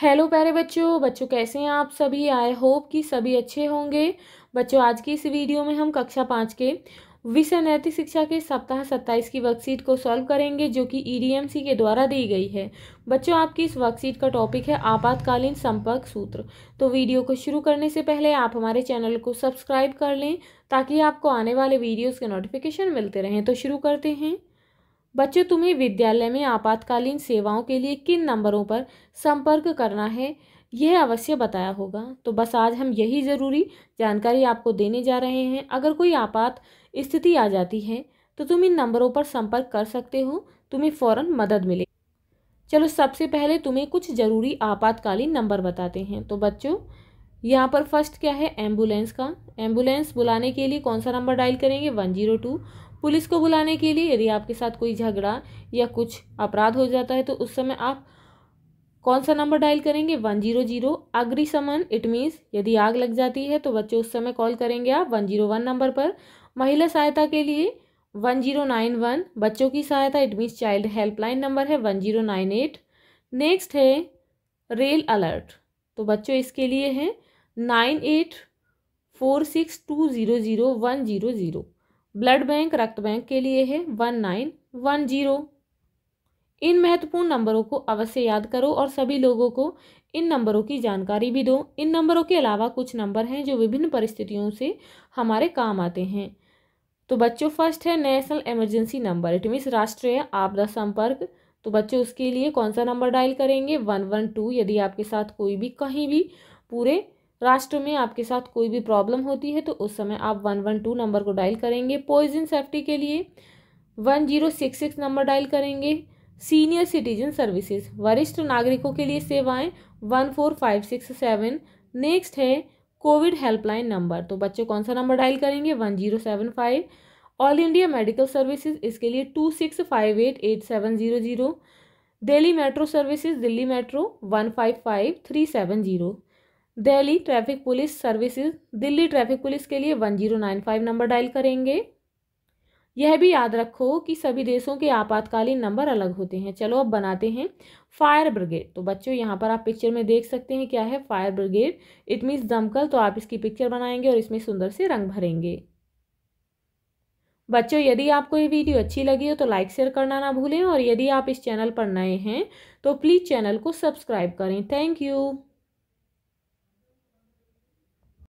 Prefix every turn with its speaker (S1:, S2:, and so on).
S1: hello प्यारे बच्चों बच्चों कैसे हैं आप सभी आई होप कि सभी अच्छे होंगे बच्चों आज की इस वीडियो में हम कक्षा पाँच के विषय नैतिक शिक्षा के सप्ताह सत्ताईस की वर्कशीट को सॉल्व करेंगे जो कि ईडीएमसी e के द्वारा दी गई है बच्चों आपकी इस वर्कशीट का टॉपिक है आपातकालीन संपर्क सूत्र तो वीडियो को शुरू करने से पहले आप हमारे चैनल को सब्सक्राइब कर लें ताकि आपको आने वाले वीडियोज़ के नोटिफिकेशन मिलते रहें तो शुरू करते हैं बच्चों तुम्हें विद्यालय में आपातकालीन सेवाओं के लिए किन नंबरों पर संपर्क करना है यह अवश्य बताया होगा तो बस आज हम यही ज़रूरी जानकारी आपको देने जा रहे हैं अगर कोई आपात स्थिति आ जाती है तो तुम इन नंबरों पर संपर्क कर सकते हो तुम्हें फ़ौरन मदद मिले चलो सबसे पहले तुम्हें कुछ ज़रूरी आपातकालीन नंबर बताते हैं तो बच्चों यहाँ पर फर्स्ट क्या है एम्बुलेंस का एम्बुलेंस बुलाने के लिए कौन सा नंबर डायल करेंगे वन जीरो टू पुलिस को बुलाने के लिए यदि आपके साथ कोई झगड़ा या कुछ अपराध हो जाता है तो उस समय आप कौन सा नंबर डायल करेंगे वन जीरो जीरो अग्रिसमन समन इट मीन्स यदि आग लग जाती है तो बच्चे उस समय कॉल करेंगे आप वन जीरो वन नंबर पर महिला सहायता के लिए वन जीरो नाइन वन बच्चों की सहायता it means child helpline number है one zero nine eight next है रेल अलर्ट तो बच्चों इसके लिए है nine eight four six two zero zero one zero zero blood bank रक्त बैंक के लिए है वन नाइन वन जीरो इन महत्वपूर्ण नंबरों को अवश्य याद करो और सभी लोगों को इन नंबरों की जानकारी भी दो इन नंबरों के अलावा कुछ नंबर हैं जो विभिन्न परिस्थितियों से हमारे काम आते हैं तो बच्चों फर्स्ट है national emergency number it means राष्ट्रीय आपदा संपर्क तो बच्चों उसके लिए कौन सा नंबर डायल करेंगे वन वन टू यदि आपके साथ कोई भी कहीं भी पूरे राष्ट्र में आपके साथ कोई भी प्रॉब्लम होती है तो उस समय आप वन वन टू नंबर को डायल करेंगे पॉइजन सेफ्टी के लिए one zero six six number dial करेंगे सीनियर सिटीजन सर्विसेज वरिष्ठ नागरिकों के लिए सेवाएं one four five six seven next है कोविड हेल्पलाइन नंबर तो बच्चों कौन सा नंबर डायल करेंगे one zero seven five all India medical services इसके लिए two six five eight eight seven zero zero Delhi metro services Delhi metro one five five three seven zero Delhi traffic police services Delhi traffic police के लिए one zero nine five number dial करेंगे यह भी याद रखो कि सभी देशों के आपातकालीन नंबर अलग होते हैं चलो अब बनाते हैं फायर ब्रिगेड तो बच्चों यहाँ पर आप पिक्चर में देख सकते हैं क्या है फायर ब्रिगेड इट मीन्स दमकल तो आप इसकी पिक्चर बनाएंगे और इसमें सुंदर से रंग भरेंगे बच्चों यदि आपको ये वीडियो अच्छी लगी हो तो लाइक शेयर करना ना भूलें और यदि आप इस चैनल पर नए हैं तो प्लीज़ चैनल को सब्सक्राइब करें थैंक यू